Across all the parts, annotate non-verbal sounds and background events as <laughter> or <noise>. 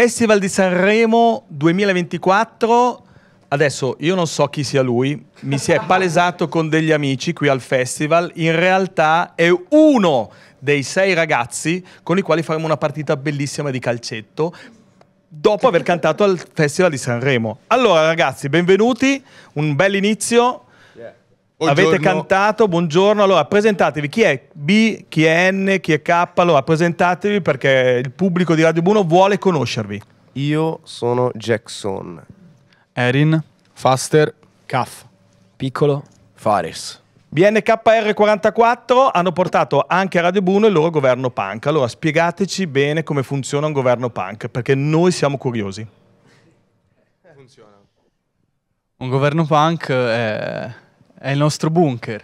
Festival di Sanremo 2024. Adesso io non so chi sia lui, mi si è palesato con degli amici qui al festival, in realtà è uno dei sei ragazzi con i quali faremo una partita bellissima di calcetto dopo aver cantato al Festival di Sanremo. Allora ragazzi, benvenuti, un bel inizio, Buongiorno. Avete cantato, buongiorno, allora presentatevi, chi è B, chi è N, chi è K, allora presentatevi perché il pubblico di Radio Buono vuole conoscervi. Io sono Jackson. Erin. Faster. Caff. Piccolo. Fares. BNKR44 hanno portato anche a Radio Buno il loro governo punk. Allora spiegateci bene come funziona un governo punk, perché noi siamo curiosi. Funziona. Un governo punk è è il nostro bunker.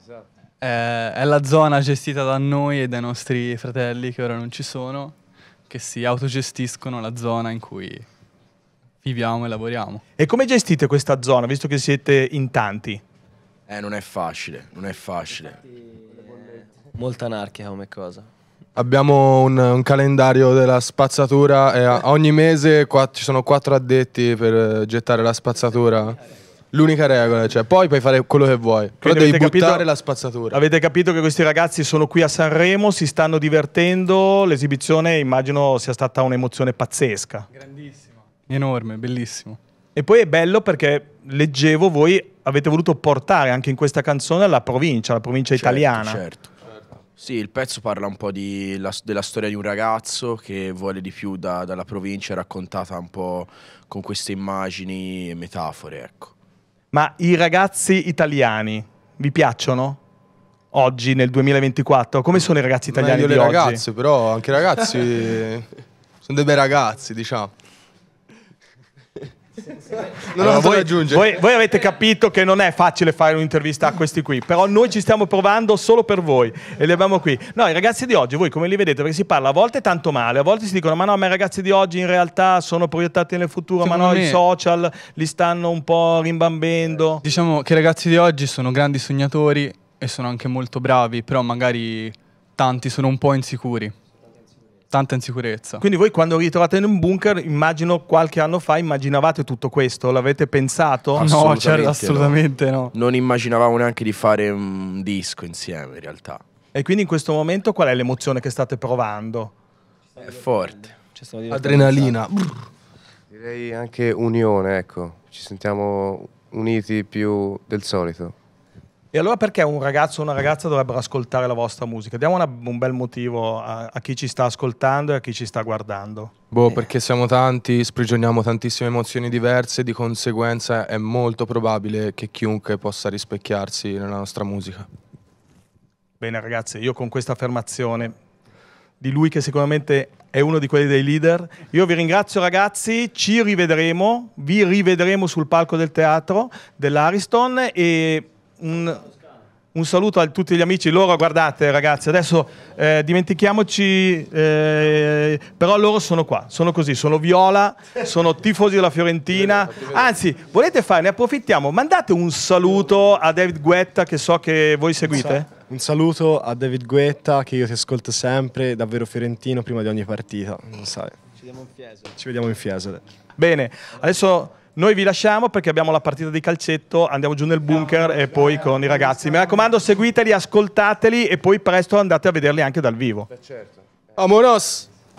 Esatto. È, eh, è la zona gestita da noi e dai nostri fratelli che ora non ci sono, che si autogestiscono la zona in cui viviamo e lavoriamo. E come gestite questa zona, visto che siete in tanti? Eh, non è facile, non è facile. Molto anarchica come cosa. Abbiamo un, un calendario della spazzatura e ogni mese ci sono quattro addetti per eh, gettare la spazzatura. L'unica regola, cioè, poi puoi fare quello che vuoi, Quindi però devi buttare capito, la spazzatura. Avete capito che questi ragazzi sono qui a Sanremo, si stanno divertendo, l'esibizione immagino sia stata un'emozione pazzesca. Grandissima. Enorme, bellissimo. E poi è bello perché leggevo voi avete voluto portare anche in questa canzone la provincia, la provincia certo, italiana. Certo. Sì, il pezzo parla un po' di la, della storia di un ragazzo che vuole di più da, dalla provincia, raccontata un po' con queste immagini e metafore, ecco. Ma i ragazzi italiani vi piacciono? Oggi, nel 2024, come sono i ragazzi italiani Meglio di le oggi? ragazze, però anche i ragazzi <laughs> sono dei bei ragazzi, diciamo. Allora, voi, voi, voi, avete capito che non è facile fare un'intervista a questi qui, però noi ci stiamo provando solo per voi e li abbiamo qui. No, i ragazzi di oggi, voi come li vedete? Perché si parla a volte tanto male, a volte si dicono ma no, ma i ragazzi di oggi in realtà sono proiettati nel futuro, Secondo ma no, me... i social li stanno un po' rimbambendo. Eh, diciamo che i ragazzi di oggi sono grandi sognatori e sono anche molto bravi, però magari tanti sono un po' insicuri tanta insicurezza. Quindi voi quando vi trovate in un bunker, immagino qualche anno fa, immaginavate tutto questo, l'avete pensato? No, certo, assolutamente no. no. Non immaginavamo neanche di fare un disco insieme in realtà. E quindi in questo momento qual è l'emozione che state provando? È forte. Adrenalina. Direi anche unione, ecco, ci sentiamo uniti più del solito. E allora perché un ragazzo o una ragazza dovrebbero ascoltare la vostra musica? Diamo una, un bel motivo a, a, chi ci sta ascoltando e a chi ci sta guardando. Boh, perché siamo tanti, sprigioniamo tantissime emozioni diverse, di conseguenza è molto probabile che chiunque possa rispecchiarsi nella nostra musica. Bene ragazzi, io con questa affermazione di lui che sicuramente è uno di quelli dei leader. Io vi ringrazio ragazzi, ci rivedremo, vi rivedremo sul palco del teatro dell'Ariston e un, un saluto a tutti gli amici. Loro, guardate ragazzi, adesso eh, dimentichiamoci, eh, però loro sono qua, sono così, sono viola, sono tifosi della Fiorentina. Anzi, volete fare, ne approfittiamo, mandate un saluto a David Guetta che so che voi seguite. Un saluto a David Guetta che io ti ascolto sempre, davvero fiorentino prima di ogni partita. Ci vediamo in Fiesole. Ci vediamo in Fiesole. Bene, adesso... Noi vi lasciamo perché abbiamo la partita di calcetto, andiamo giù nel bunker e poi con i ragazzi. Mi raccomando, seguiteli, ascoltateli e poi presto andate a vederli anche dal vivo. Certo. Amoros!